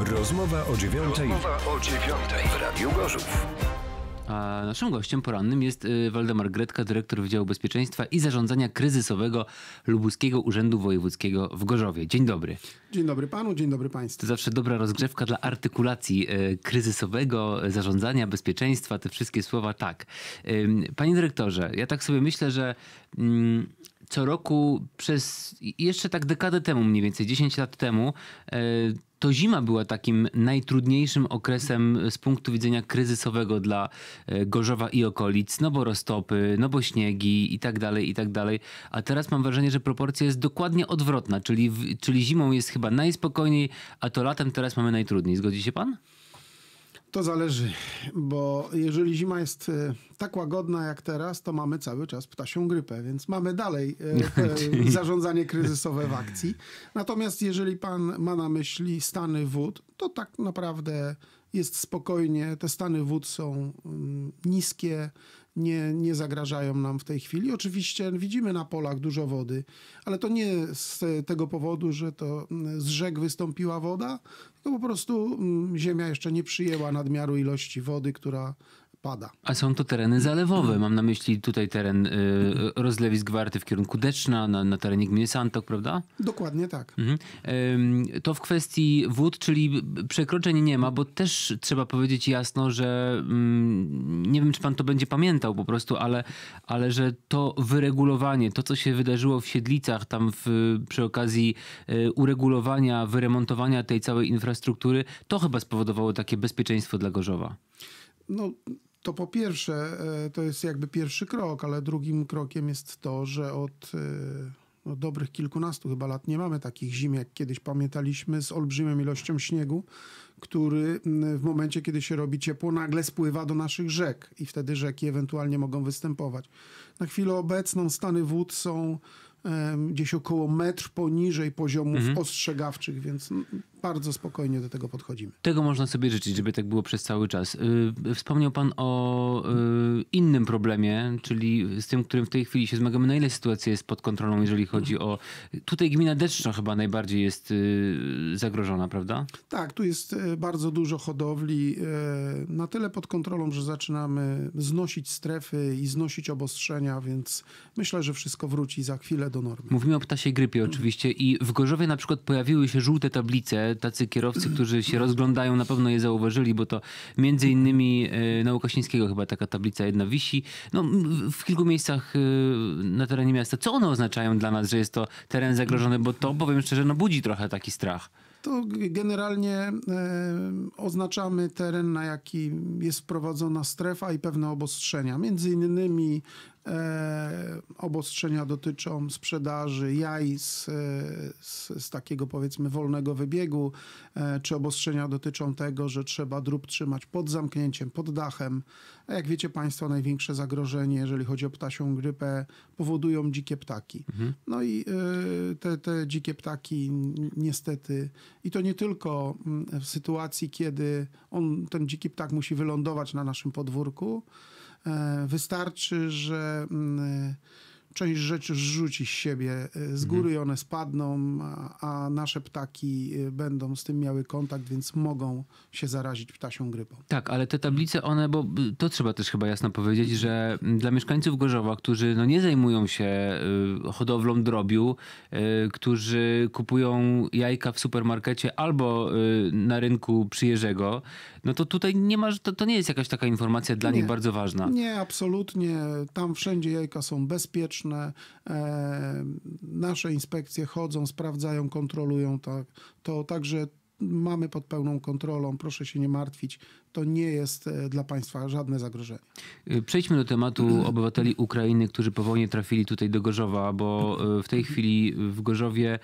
Rozmowa o dziewiątej. Rozmowa o dziewiątej w Radiu Gorzów. A naszym gościem porannym jest y, Waldemar Gretka, dyrektor Wydziału Bezpieczeństwa i Zarządzania Kryzysowego Lubuskiego Urzędu Wojewódzkiego w Gorzowie. Dzień dobry. Dzień dobry panu, dzień dobry państwu. To zawsze dobra rozgrzewka dla artykulacji y, kryzysowego, zarządzania, bezpieczeństwa, te wszystkie słowa tak. Y, panie dyrektorze, ja tak sobie myślę, że mm, co roku przez jeszcze tak dekadę temu, mniej więcej 10 lat temu, e, to zima była takim najtrudniejszym okresem e, z punktu widzenia kryzysowego dla e, Gorzowa i okolic, no bo roztopy, no bo śniegi i tak dalej, i tak dalej. A teraz mam wrażenie, że proporcja jest dokładnie odwrotna, czyli, czyli zimą jest chyba najspokojniej, a to latem teraz mamy najtrudniej. Zgodzi się pan? To zależy, bo jeżeli zima jest e, tak łagodna jak teraz, to mamy cały czas ptasią grypę, więc mamy dalej e, e, zarządzanie kryzysowe w akcji. Natomiast jeżeli pan ma na myśli stany wód, to tak naprawdę jest spokojnie. Te stany wód są mm, niskie, nie, nie zagrażają nam w tej chwili. Oczywiście widzimy na polach dużo wody, ale to nie z tego powodu, że to mm, z rzek wystąpiła woda, tylko po prostu mm, ziemia jeszcze nie przyjęła nadmiaru ilości wody, która pada. A są to tereny zalewowe. Mam na myśli tutaj teren y, rozlewisk Gwarty w kierunku Deczna, na, na terenie gminy Santok, prawda? Dokładnie tak. Mhm. Y, to w kwestii wód, czyli przekroczeń nie ma, bo też trzeba powiedzieć jasno, że y, nie wiem, czy pan to będzie pamiętał po prostu, ale, ale że to wyregulowanie, to co się wydarzyło w Siedlicach, tam w, przy okazji y, uregulowania, wyremontowania tej całej infrastruktury, to chyba spowodowało takie bezpieczeństwo dla Gorzowa. No, to po pierwsze, e, to jest jakby pierwszy krok, ale drugim krokiem jest to, że od e, no, dobrych kilkunastu chyba lat nie mamy takich zim, jak kiedyś pamiętaliśmy, z olbrzymią ilością śniegu, który w momencie, kiedy się robi ciepło, nagle spływa do naszych rzek i wtedy rzeki ewentualnie mogą występować. Na chwilę obecną stany wód są gdzieś około metr poniżej poziomów mhm. ostrzegawczych, więc bardzo spokojnie do tego podchodzimy. Tego można sobie życzyć, żeby tak było przez cały czas. Y, wspomniał pan o y, innym problemie, czyli z tym, którym w tej chwili się zmagamy. Na ile sytuacja jest pod kontrolą, jeżeli chodzi o... Tutaj gmina Deczno chyba najbardziej jest y, zagrożona, prawda? Tak, tu jest bardzo dużo hodowli. Na tyle pod kontrolą, że zaczynamy znosić strefy i znosić obostrzenia, więc myślę, że wszystko wróci za chwilę do normy. Mówimy o ptasiej grypie oczywiście i w Gorzowie na przykład pojawiły się żółte tablice tacy kierowcy, którzy się rozglądają, na pewno je zauważyli, bo to między innymi e, na Łukasińskiego chyba taka tablica jedna wisi. No, w kilku miejscach e, na terenie miasta. Co one oznaczają dla nas, że jest to teren zagrożony? Bo to, powiem szczerze, no budzi trochę taki strach. To generalnie e, oznaczamy teren, na jaki jest wprowadzona strefa i pewne obostrzenia. Między innymi E, obostrzenia dotyczą sprzedaży jaj z, e, z, z takiego powiedzmy wolnego wybiegu, e, czy obostrzenia dotyczą tego, że trzeba drób trzymać pod zamknięciem, pod dachem. A jak wiecie Państwo, największe zagrożenie, jeżeli chodzi o ptasią grypę, powodują dzikie ptaki. Mhm. No i e, te, te dzikie ptaki niestety, i to nie tylko mm, w sytuacji, kiedy on, ten dziki ptak musi wylądować na naszym podwórku, E, wystarczy, że mm, część rzeczy zrzuci z siebie e, z mhm. góry i one spadną, a, a nasze ptaki e, będą z tym miały kontakt, więc mogą się zarazić ptasią grypą. Tak, ale te tablice, one, bo to trzeba też chyba jasno powiedzieć, że dla mieszkańców Gorzowa, którzy no nie zajmują się y, hodowlą drobiu, y, którzy kupują jajka w supermarkecie albo y, na rynku przyjeżego, no to tutaj nie ma, to, to nie jest jakaś taka informacja dla nie, nich bardzo ważna. Nie, absolutnie. Tam wszędzie jajka są bezpieczne E, nasze inspekcje chodzą, sprawdzają, kontrolują tak, to, także mamy pod pełną kontrolą, proszę się nie martwić, to nie jest e, dla państwa żadne zagrożenie. Y, przejdźmy do tematu obywateli Ukrainy, którzy po wojnie trafili tutaj do Gorzowa, bo e, w tej chwili w Gorzowie,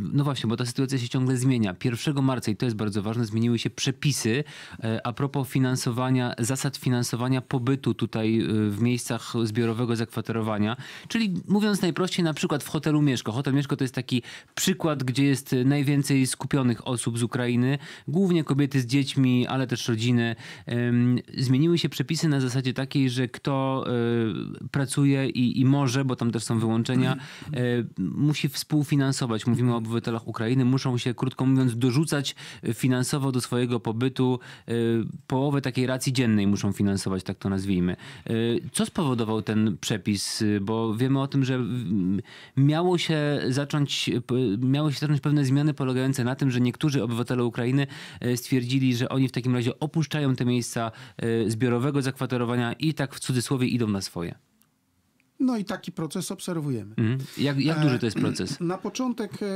no właśnie, bo ta sytuacja się ciągle zmienia. 1 marca, i to jest bardzo ważne, zmieniły się przepisy e, a propos finansowania, zasad finansowania pobytu tutaj w miejscach zbiorowego zakwaterowania. Czyli mówiąc najprościej, na przykład w hotelu Mieszko. Hotel Mieszko to jest taki przykład, gdzie jest najwięcej skupionych osób z Ukrainy, głównie kobiety z dziećmi, ale też rodziny inne. Zmieniły się przepisy na zasadzie takiej, że kto e, pracuje i, i może, bo tam też są wyłączenia, mhm. e, musi współfinansować. Mówimy o obywatelach Ukrainy, muszą się, krótko mówiąc, dorzucać finansowo do swojego pobytu e, połowę takiej racji dziennej muszą finansować, tak to nazwijmy. Co spowodował ten przepis? Bo wiemy o tym, że miało się zacząć, miały się zacząć pewne zmiany polegające na tym, że niektórzy obywatele Ukrainy stwierdzili, że oni w takim razie opuszczają opuszczają te miejsca e, zbiorowego zakwaterowania i tak w cudzysłowie idą na swoje. No i taki proces obserwujemy. Mhm. Jak, jak, e, duży to jest proces? Na początek, e,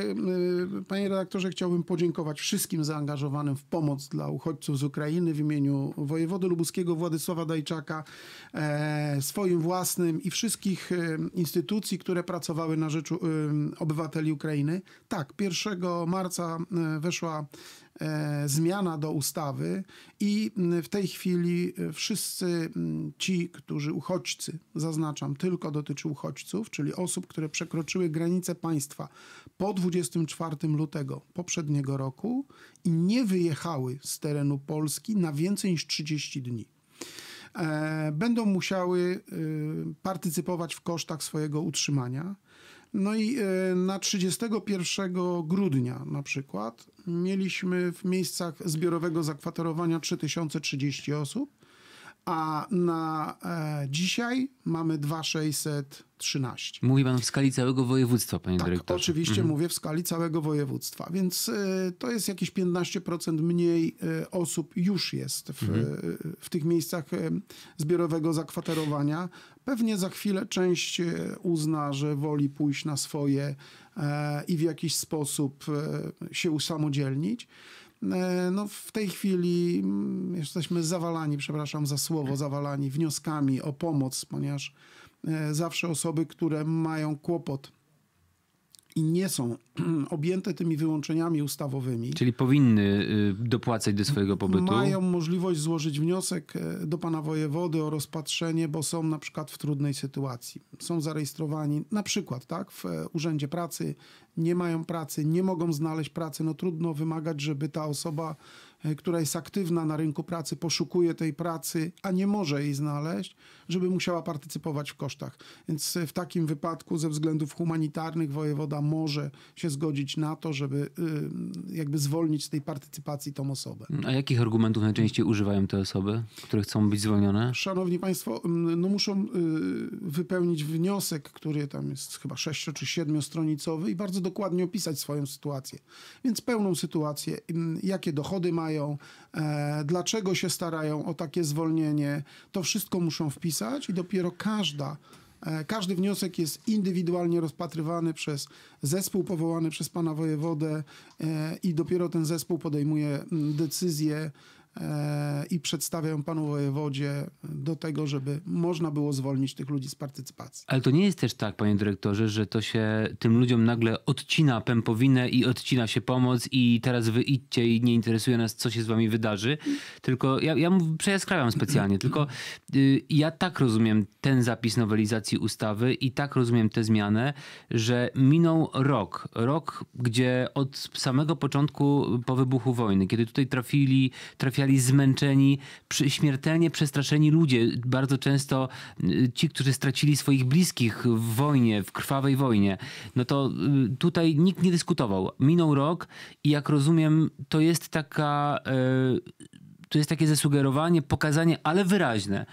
panie redaktorze, chciałbym podziękować wszystkim zaangażowanym w pomoc dla uchodźców z Ukrainy w imieniu wojewody lubuskiego Władysława Dajczaka, swoim własnym i wszystkich instytucji, które pracowały na rzecz obywateli Ukrainy. Tak, 1 marca weszła E, zmiana do ustawy i w tej chwili e, wszyscy ci, którzy uchodźcy, zaznaczam, tylko dotyczy uchodźców, czyli osób, które przekroczyły granice państwa po 24 lutego poprzedniego roku i nie wyjechały z terenu Polski na więcej niż 30 dni e, będą musiały partycypować w kosztach swojego utrzymania. No i e, na 31 grudnia na przykład mieliśmy w miejscach zbiorowego zakwaterowania 3030 osób, a na e, dzisiaj mamy 2613. Mówi pan w skali całego województwa, panie tak, dyrektorze. oczywiście mhm. mówię w skali całego województwa, więc e, to jest jakieś 15% mniej osób już jest w, mhm. w tych miejscach zbiorowego zakwaterowania. Pewnie za chwilę część e, uzna, że woli pójść na swoje e, i w jakiś sposób e, się usamodzielnić. No, w tej chwili mm, jesteśmy zawalani, przepraszam za słowo, zawalani wnioskami o pomoc, ponieważ zawsze osoby, które mają kłopot i nie są objęte tymi wyłączeniami ustawowymi. Czyli powinny y, dopłacać do swojego pobytu. Mają możliwość złożyć wniosek e, do pana wojewody o rozpatrzenie, bo są na przykład w trudnej sytuacji. Są zarejestrowani na przykład tak, w e, Urzędzie Pracy, nie mają pracy, nie mogą znaleźć pracy, no trudno wymagać, żeby ta osoba, e, która jest aktywna na rynku pracy, poszukuje tej pracy, a nie może jej znaleźć, żeby musiała partycypować w kosztach. Więc e, w takim wypadku ze względów humanitarnych wojewoda może się zgodzić na to, żeby e, jakby zwolnić z tej partycypacji tą osobę. A jakich argumentów najczęściej używają te osoby, które chcą być zwolnione? Szanowni Państwo, no muszą wypełnić wniosek, który tam jest chyba 6 czy siedmiostronicowy i bardzo dokładnie opisać swoją sytuację. Więc pełną sytuację, mm, jakie dochody mają, e, dlaczego się starają o takie zwolnienie, to wszystko muszą wpisać i dopiero każda e, każdy wniosek jest indywidualnie rozpatrywany przez zespół powołany przez pana wojewodę e, i dopiero ten zespół podejmuje mm, decyzję i przedstawiam panu wojewodzie do tego, żeby można było zwolnić tych ludzi z partycypacji. Ale to nie jest też tak, panie dyrektorze, że to się tym ludziom nagle odcina pępowinę i odcina się pomoc i teraz wy idźcie i nie interesuje nas, co się z wami wydarzy. Tylko ja, ja przejaskrawiam specjalnie, tylko y, ja tak rozumiem ten zapis nowelizacji ustawy i tak rozumiem tę zmianę, że minął rok. Rok, gdzie od samego początku po wybuchu wojny, kiedy tutaj trafili, trafiali zmęczeni, śmiertelnie przestraszeni ludzie. Bardzo często y, ci, którzy stracili swoich bliskich w wojnie, w krwawej wojnie. No to y, tutaj nikt nie dyskutował. Minął rok i jak rozumiem, to jest taka. Y, to jest takie zasugerowanie, pokazanie, ale wyraźne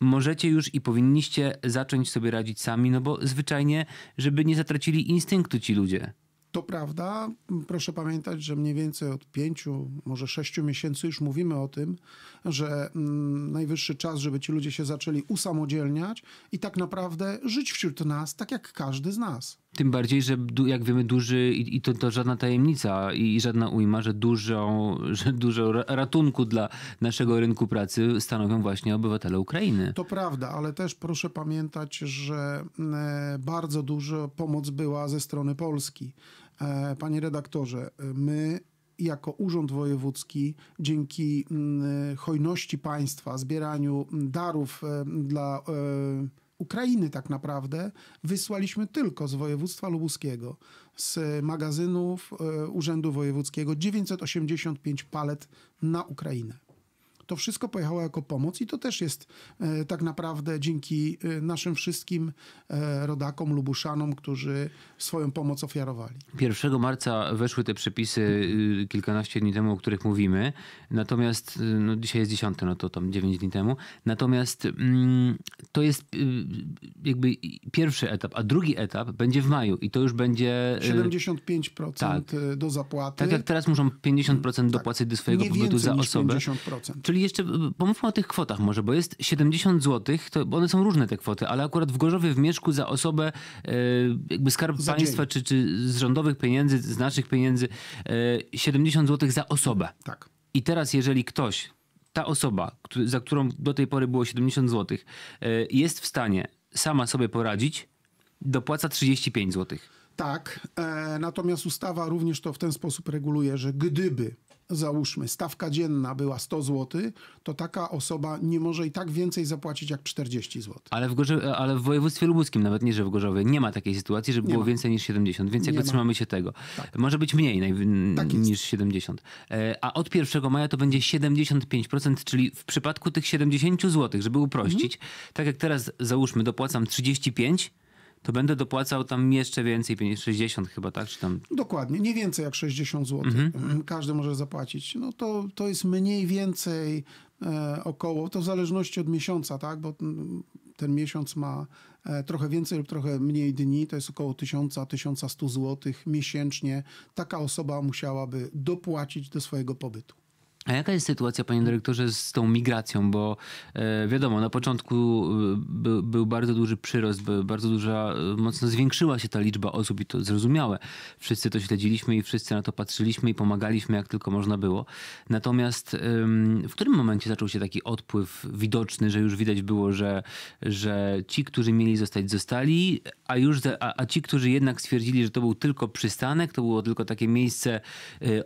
możecie już i powinniście zacząć sobie radzić sami, no bo zwyczajnie, żeby nie zatracili instynktu ci ludzie. To prawda, proszę pamiętać, że mniej więcej od pięciu, może sześciu miesięcy już mówimy o tym, że mm, najwyższy czas, żeby ci ludzie się zaczęli usamodzielniać i tak naprawdę żyć wśród nas, tak jak każdy z nas. Tym bardziej, że jak wiemy, duży, i, to, to, żadna tajemnica i, żadna ujma, że dużą, że dużo ratunku dla naszego rynku pracy stanowią właśnie obywatele Ukrainy. To prawda, ale też proszę pamiętać, że e, bardzo duża pomoc była ze strony Polski. E, panie redaktorze, my jako Urząd Wojewódzki dzięki mm, hojności państwa, zbieraniu darów e, dla Ukrainy tak naprawdę wysłaliśmy tylko z województwa lubuskiego, z magazynów e, Urzędu Wojewódzkiego 985 palet na Ukrainę. To wszystko pojechało jako pomoc i to też jest e, tak naprawdę dzięki e, naszym wszystkim e, rodakom, lubuszanom, którzy swoją pomoc ofiarowali. 1 marca weszły te przepisy y, kilkanaście dni temu, o których mówimy. Natomiast, y, no dzisiaj jest 10, no to tam 9 dni temu. Natomiast mm, to jest y, jakby pierwszy etap, a drugi etap będzie w maju i to już będzie... 75% tak. do zapłaty. Tak jak teraz muszą 50% tak. dopłacać tak. do swojego Nie pobytu za osobę. 50%. Czyli jeżeli jeszcze, y, pomówmy o tych kwotach może, bo jest 70 zł, to, bo one są różne te kwoty, ale akurat w Gorzowie w Mieszku za osobę e, jakby skarb za państwa czy, czy z rządowych pieniędzy, z naszych pieniędzy 70 e, zł za osobę. Tak. I teraz jeżeli ktoś, ta osoba, za którą do tej pory było 70 zł, e, jest w stanie sama sobie poradzić, dopłaca 35 zł. Tak, e, natomiast ustawa również to w ten sposób reguluje, że gdyby załóżmy, stawka dzienna była 100 zł, to taka osoba nie może i tak więcej zapłacić jak 40 zł. Ale w, Gorze, ale w województwie lubuskim, nawet nie, że w Gorzowie, nie ma takiej sytuacji, żeby nie było ma. więcej niż 70, więc jakby trzymamy się tego. Tak. Może być mniej naj... tak niż 70. E, a od 1 maja to będzie 75%, czyli w przypadku tych 70 zł, żeby uprościć, mhm. tak jak teraz załóżmy dopłacam 35, to będę dopłacał tam jeszcze więcej, 60 chyba, tak? Czy tam... Dokładnie, nie więcej jak 60 zł. Mhm. Mm, każdy może zapłacić. No to, to jest mniej więcej e, około, to w zależności od miesiąca, tak? Bo ten, mm, ten miesiąc ma e, trochę więcej lub trochę mniej dni, to jest około 1000-1100 zł miesięcznie. Taka osoba musiałaby dopłacić do swojego pobytu. A jaka jest sytuacja, panie dyrektorze, z tą migracją? Bo e, wiadomo, na początku e, był, był bardzo duży przyrost, bardzo duża, e, mocno zwiększyła się ta liczba osób i to zrozumiałe. Wszyscy to śledziliśmy i wszyscy na to patrzyliśmy i pomagaliśmy jak tylko można było. Natomiast w którym momencie zaczął się taki odpływ widoczny, że już widać było, że, że ci, którzy mieli zostać, zostali, a, już, a, a ci, którzy jednak stwierdzili, że to był tylko przystanek, to było tylko takie miejsce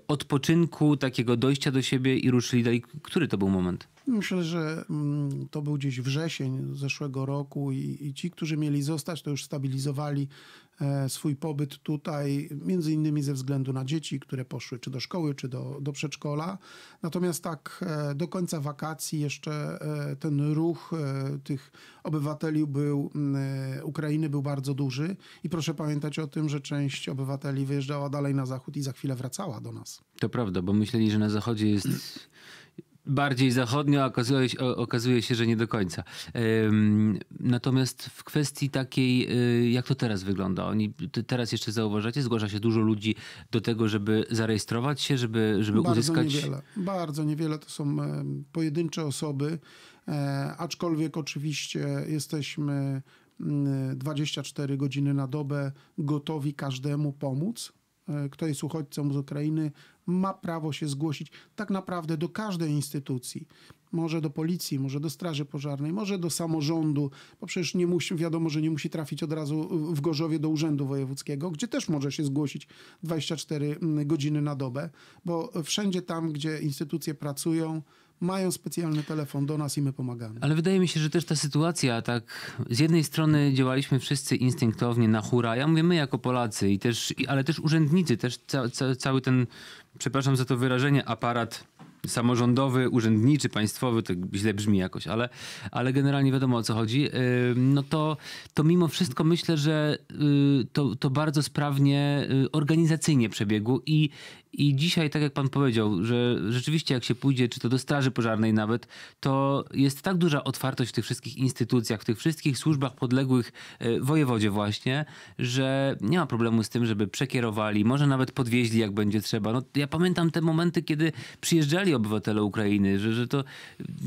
odpoczynku, takiego dojścia do siebie, siebie i ruszyli dalej. Który to był moment? Myślę, że mm, to był gdzieś wrzesień zeszłego roku i, i, ci, którzy mieli zostać, to już stabilizowali E, swój pobyt tutaj, między innymi ze względu na dzieci, które poszły czy do szkoły, czy do, do przedszkola. Natomiast tak e, do końca wakacji jeszcze e, ten ruch tych obywateli był, Ukrainy był bardzo duży i proszę pamiętać o tym, że część obywateli wyjeżdżała dalej na zachód i za chwilę wracała do nas. To prawda, bo myśleli, że na zachodzie jest bardziej zachodnio, a okazuje się, okazuje się, że nie do końca. Natomiast w kwestii takiej, y, jak to teraz wygląda, oni teraz jeszcze zauważacie, zgłasza się dużo ludzi do tego, żeby zarejestrować się, żeby, żeby bardzo uzyskać... Niewiele. Bardzo niewiele, to są pojedyncze osoby, e, aczkolwiek oczywiście jesteśmy 24 mm, godziny na dobę gotowi każdemu pomóc E, kto jest uchodźcą z Ukrainy, ma prawo się zgłosić tak naprawdę do każdej instytucji. Może do policji, może do straży pożarnej, może do samorządu, bo przecież nie musi, wiadomo, że nie musi trafić od razu w Gorzowie do Urzędu Wojewódzkiego, gdzie też może się zgłosić 24 mm, godziny na dobę, bo wszędzie tam, gdzie instytucje pracują, mają specjalny telefon do nas i my pomagamy. Ale wydaje mi się, że też ta sytuacja, tak z jednej strony działaliśmy wszyscy instynktownie na hura, ja mówię my jako Polacy, i też, ale też urzędnicy, też ca, ca, cały ten, przepraszam za to wyrażenie, aparat samorządowy, urzędniczy, państwowy, to źle brzmi jakoś, ale, ale generalnie wiadomo o co chodzi, no to, to mimo wszystko myślę, że y, to, to bardzo sprawnie y, organizacyjnie przebiegło i, i dzisiaj, tak jak pan powiedział, że rzeczywiście jak się pójdzie, czy to do Straży Pożarnej nawet, to jest tak duża otwartość w tych wszystkich instytucjach, w tych wszystkich służbach podległych y, wojewodzie właśnie, że nie ma problemu z tym, żeby przekierowali, może nawet podwieźli jak będzie trzeba. No, ja pamiętam te momenty, kiedy przyjeżdżali obywatele Ukrainy, że, że to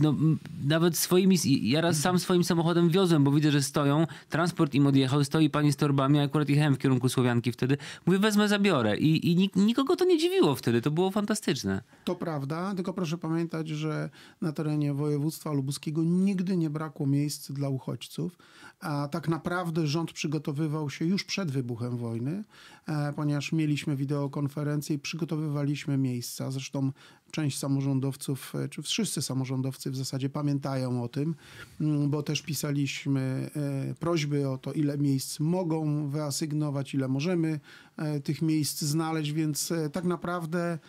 no, nawet swoimi, ja raz sam swoim samochodem wiozłem, bo widzę, że stoją, transport im odjechał, stoi pani z torbami, a akurat jechałem w kierunku Słowianki wtedy. Mówię, wezmę, zabiorę i, i nik nikogo to nie dziwiło wtedy, to było fantastyczne. To prawda, tylko proszę pamiętać, że na terenie województwa lubuskiego nigdy nie brakło miejsc dla uchodźców, a tak naprawdę rząd przygotowywał się już przed wybuchem wojny, e, ponieważ mieliśmy wideokonferencję i przygotowywaliśmy miejsca. Zresztą część samorządowców, e, czy wszyscy samorządowcy w zasadzie pamiętają o tym, mm, bo też pisaliśmy e, prośby o to, ile miejsc mogą wyasygnować, ile możemy e, tych miejsc znaleźć, więc tak naprawdę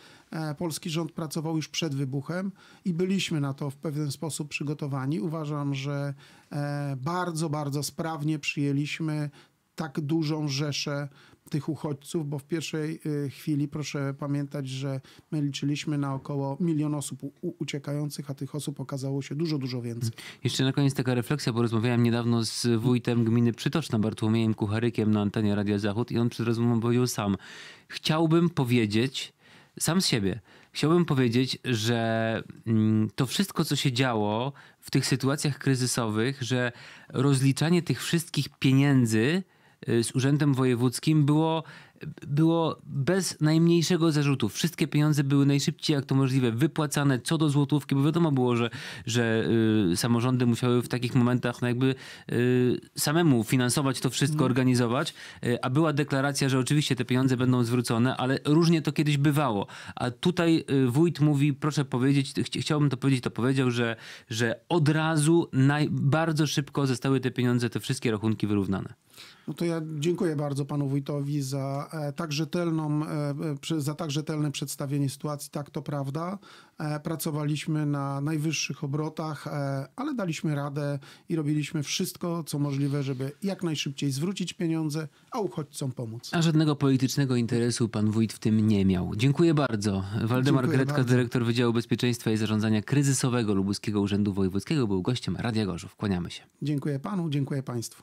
polski rząd pracował już przed wybuchem i byliśmy na to w pewien sposób przygotowani. Uważam, że bardzo, bardzo sprawnie przyjęliśmy tak dużą rzeszę tych uchodźców, bo w pierwszej y, chwili proszę pamiętać, że my liczyliśmy na około milion osób uciekających, a tych osób okazało się dużo, dużo więcej. Jeszcze na koniec taka refleksja, bo rozmawiałem niedawno z wójtem gminy Przytoczna, Bartłomiejem Kucharykiem na antenie Radia Zachód i on przed rozmową powiedział sam, chciałbym powiedzieć, sam z siebie, chciałbym powiedzieć, że mm, to wszystko, co się działo w tych sytuacjach kryzysowych, że rozliczanie tych wszystkich pieniędzy Y, z Urzędem Wojewódzkim było, było bez najmniejszego zarzutu. Wszystkie pieniądze były najszybciej, jak to możliwe, wypłacane co do złotówki, bo wiadomo było, że, że y, samorządy musiały w takich momentach no jakby y, samemu finansować to wszystko, mhm. organizować, y, a była deklaracja, że oczywiście te pieniądze będą zwrócone, ale różnie to kiedyś bywało. A tutaj y, wójt mówi, proszę powiedzieć, ch chciałbym to powiedzieć, to powiedział, że, że od razu bardzo szybko zostały te pieniądze, te wszystkie rachunki wyrównane. No to ja dziękuję bardzo panu wójtowi za e, tak rzetelną, e, e, za tak rzetelne przedstawienie sytuacji. Tak, to prawda. Pracowaliśmy na najwyższych obrotach, ale daliśmy radę i robiliśmy wszystko, co możliwe, żeby jak najszybciej zwrócić pieniądze, a uchodźcom pomóc. A żadnego politycznego interesu pan wójt w tym nie miał. Dziękuję bardzo. Waldemar dziękuję Gretka, bardzo. dyrektor Wydziału Bezpieczeństwa i Zarządzania Kryzysowego Lubuskiego Urzędu Wojewódzkiego był gościem Radia Gorzów. Kłaniamy się. Dziękuję panu, dziękuję państwu.